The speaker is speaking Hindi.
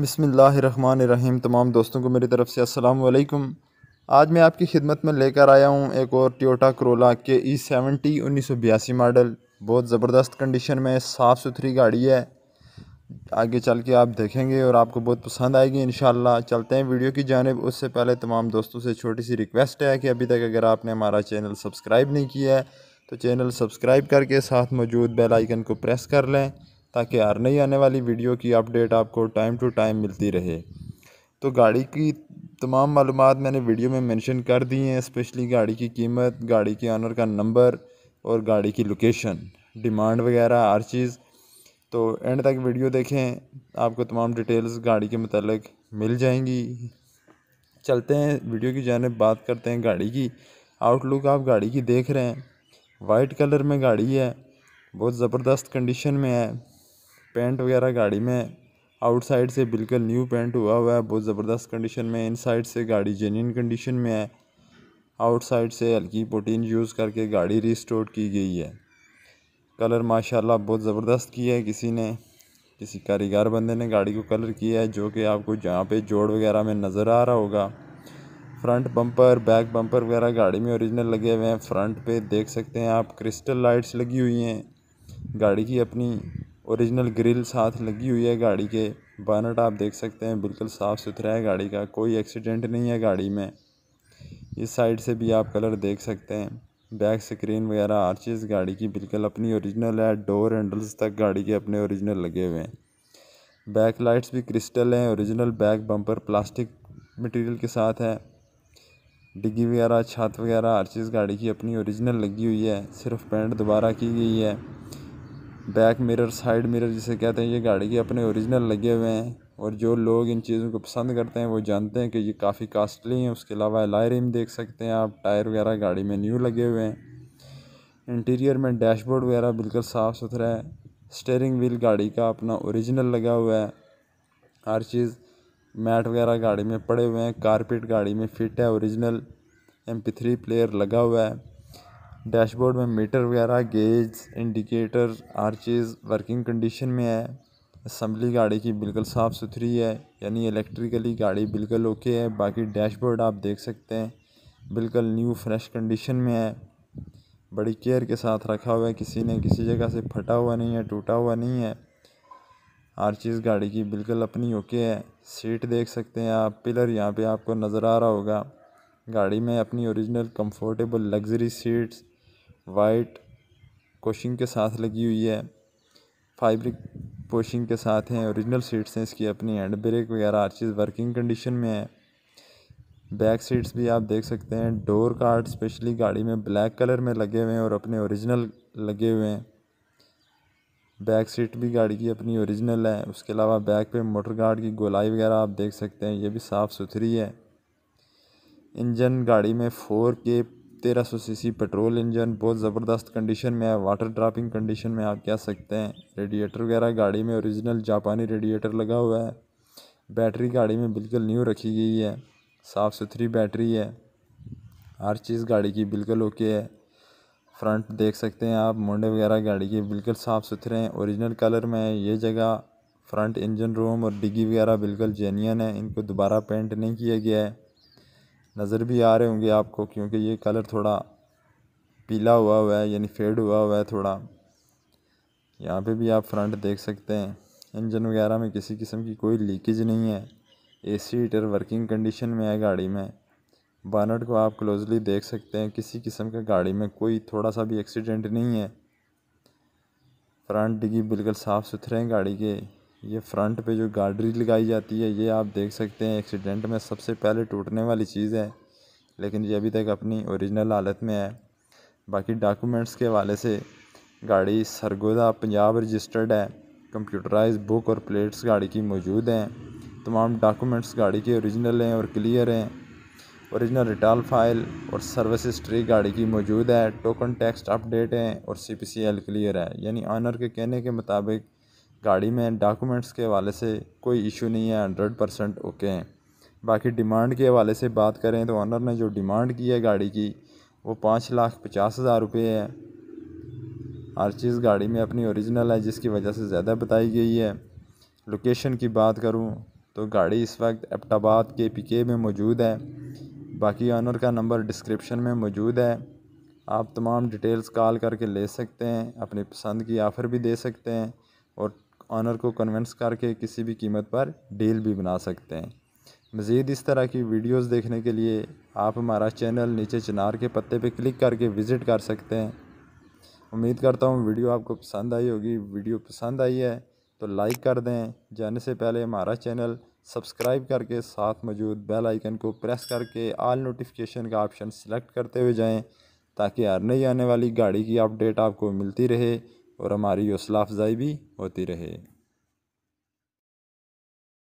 बसमीम तमाम दोस्तों को मेरी तरफ़ से अस्सलाम आज मैं आपकी खिदमत में लेकर आया हूँ एक और टोयोटा करोला के ई e सेवेंटी उन्नीस सौ बयासी मॉडल बहुत ज़बरदस्त कंडीशन में साफ़ सुथरी गाड़ी है आगे चल के आप देखेंगे और आपको बहुत पसंद आएगी इन चलते हैं वीडियो की जानब उससे पहले तमाम दोस्तों से छोटी सी रिक्वेस्ट है कि अभी तक अगर आपने हमारा चैनल सब्सक्राइब नहीं किया है तो चैनल सब्सक्राइब करके साथ मौजूद बेल आइकन को प्रेस कर लें ताकि हर नई आने वाली वीडियो की अपडेट आपको टाइम टू टाइम मिलती रहे तो गाड़ी की तमाम मालूम मैंने वीडियो में मैंशन कर दी हैं स्पेशली गाड़ी की कीमत गाड़ी के ऑनर का नंबर और गाड़ी की लोकेशन डिमांड वगैरह हर चीज़ तो एंड तक वीडियो देखें आपको तमाम डिटेल्स गाड़ी के मतलब मिल जाएंगी चलते हैं वीडियो की जानब बात करते हैं गाड़ी की आउटलुक आप गाड़ी की देख रहे हैं वाइट कलर में गाड़ी है बहुत ज़बरदस्त कंडीशन में है पेंट वगैरह गाड़ी में आउटसाइड से बिल्कुल न्यू पेंट हुआ हुआ है बहुत ज़बरदस्त कंडीशन में इनसाइड से गाड़ी जेन्यन कंडीशन में है आउटसाइड से हल्की प्रोटीन यूज़ करके गाड़ी रिस्टोर की गई है कलर माशाल्लाह बहुत ज़बरदस्त किया है किसी ने किसी कारीगर बंदे ने गाड़ी को कलर किया है जो कि आपको जहाँ पे जोड़ वगैरह में नज़र आ रहा होगा फ्रंट बम्पर बैक बम्पर वगैरह गाड़ी में ओरिजिनल लगे हुए हैं फ्रंट पर देख सकते हैं आप क्रिस्टल लाइट्स लगी हुई हैं गाड़ी की अपनी ओरिजिनल ग्रिल साथ लगी हुई है गाड़ी के बानट आप देख सकते हैं बिल्कुल साफ़ सुथरा है गाड़ी का कोई एक्सीडेंट नहीं है गाड़ी में इस साइड से भी आप कलर देख सकते हैं बैक स्क्रीन वगैरह आर्चेस गाड़ी की बिल्कुल अपनी ओरिजिनल है डोर हैंडल्स तक गाड़ी के अपने ओरिजिनल लगे हुए हैं बैक लाइट्स भी क्रिस्टल हैं original back bumper plastic material के साथ है डिग्गी वगैरह छत वगैरह हर चीज़ गाड़ी की अपनी ओरिजिनल लगी हुई है सिर्फ पेंट दोबारा की गई है बैक मिरर साइड मिरर जिसे कहते हैं ये गाड़ी के अपने ओरिजिनल लगे हुए हैं और जो लोग इन चीज़ों को पसंद करते हैं वो जानते हैं कि ये काफ़ी कास्टली हैं उसके अलावा रिम देख सकते हैं आप टायर वगैरह गाड़ी में न्यू लगे हुए हैं इंटीरियर में डैशबोर्ड वगैरह बिल्कुल साफ़ सुथरा है स्टेयरिंग व्हील गाड़ी का अपना ओरिजिनल लगा हुआ है हर चीज़ मैट वगैरह गाड़ी में पड़े हुए हैं कारपेट गाड़ी में फिट है original M P three player लगा हुआ है डैशबोर्ड में मीटर वगैरह गेज इंडिकेटर हर चीज़ वर्किंग कंडीशन में है असम्बली गाड़ी की बिल्कुल साफ़ सुथरी है यानी इलेक्ट्रिकली गाड़ी बिल्कुल ओके है बाकी डैशबोर्ड आप देख सकते हैं बिल्कुल न्यू फ्रेश कंडीशन में है बड़ी केयर के साथ रखा हुआ है किसी ने किसी जगह से फटा हुआ नहीं है टूटा हुआ नहीं है हर चीज़ गाड़ी की बिल्कुल अपनी ओके है सीट देख सकते हैं आप पिलर यहाँ पे आपको नज़र आ रहा होगा गाड़ी में अपनी original comfortable luxury seats white cushioning के साथ लगी हुई है फाइब्रिक पोशिंग के साथ हैं ओरिजिनल सीट्स हैं इसकी अपनी हैंड ब्रेक वगैरह हर चीज़ वर्किंग कंडीशन में है बैक सीट्स भी आप देख सकते हैं डोर कार्ड स्पेशली गाड़ी में ब्लैक कलर में लगे हुए हैं और अपने ओरिजिनल लगे हुए हैं बैक सीट भी गाड़ी की अपनी ओरिजिनल है उसके अलावा बैक पे मोटर गार्ड की गोलाई वगैरह आप देख सकते हैं ये भी साफ़ सुथरी है इंजन गाड़ी में फोर के तेरह सौ सी पेट्रोल इंजन बहुत ज़बरदस्त कंडीशन में है वाटर ड्रापिंग कंडीशन में आप कह सकते हैं रेडिएटर वगैरह गाड़ी में ओरिजिनल जापानी रेडिएटर लगा हुआ है बैटरी गाड़ी में बिल्कुल न्यू रखी गई है साफ़ सुथरी बैटरी है हर चीज़ गाड़ी की बिल्कुल ओके है फ्रंट देख सकते हैं आप मुंडे वगैरह गाड़ी के बिल्कुल साफ़ सुथरे हैं ओरिजिनल कलर में है ये जगह फ्रंट इंजन रूम और डिग्गी वगैरह बिल्कुल जेन्यन है इनको दोबारा पेंट नहीं किया गया है नज़र भी आ रहे होंगे आपको क्योंकि ये कलर थोड़ा पीला हुआ हुआ है यानी फेड हुआ हुआ है थोड़ा यहाँ पे भी आप फ्रंट देख सकते हैं इंजन वगैरह में किसी किस्म की कोई लीकेज नहीं है एसी हीटर वर्किंग कंडीशन में है गाड़ी में बानट को आप क्लोजली देख सकते हैं किसी किस्म का गाड़ी में कोई थोड़ा सा भी एक्सीडेंट नहीं है फ्रंट डिगी बिल्कुल साफ़ सुथरे हैं गाड़ी के ये फ्रंट पे जो गाडरी लगाई जाती है ये आप देख सकते हैं एक्सीडेंट में सबसे पहले टूटने वाली चीज़ है लेकिन ये अभी तक अपनी ओरिजिनल हालत में है बाकी डॉक्यूमेंट्स के हवाले से गाड़ी सरगोदा पंजाब रजिस्टर्ड है कंप्यूटराइज बुक और प्लेट्स गाड़ी की मौजूद हैं तमाम डॉक्यूमेंट्स गाड़ी के औरिजिनल हैं और क्लियर हैं औरिजिनल रिटर्न फाइल और सर्विस हिस्ट्री गाड़ी की मौजूद है टोकन टैक्स अपडेट हैं और C P C L clear है यानी ऑनर के कहने के मुताबिक गाड़ी में डॉक्यूमेंट्स के हवाले से कोई इशू नहीं है हंड्रेड परसेंट ओके हैं बाकी डिमांड के हवाले से बात करें तो ऑनर ने जो डिमांड की है गाड़ी की वो पाँच लाख पचास हज़ार रुपये है हर चीज़ गाड़ी में अपनी ओरिजिनल है जिसकी वजह से ज़्यादा बताई गई है लोकेशन की बात करूँ तो गाड़ी इस वक्त एपटाबाद के पिके में मौजूद है बाकी ऑनर का नंबर डिस्क्रिप्शन में मौजूद है आप तमाम डिटेल्स कॉल करके ले सकते हैं अपनी पसंद की ऑफर भी दे सकते हैं और ऑनर को कन्वेंस करके किसी भी कीमत पर डील भी बना सकते हैं मज़ीद इस तरह की वीडियोस देखने के लिए आप हमारा चैनल नीचे चिनार के पत्ते पे क्लिक करके विज़िट कर सकते हैं उम्मीद करता हूँ वीडियो आपको पसंद आई होगी वीडियो पसंद आई है तो लाइक कर दें जाने से पहले हमारा चैनल सब्सक्राइब करके साथ मौजूद बेल आइकन को प्रेस करके आल नोटिफिकेशन का ऑप्शन सेलेक्ट करते हुए जाएं ताकि हर नई आने वाली गाड़ी की अपडेट आपको मिलती रहे और हमारी हौसला अफजाई भी होती रहे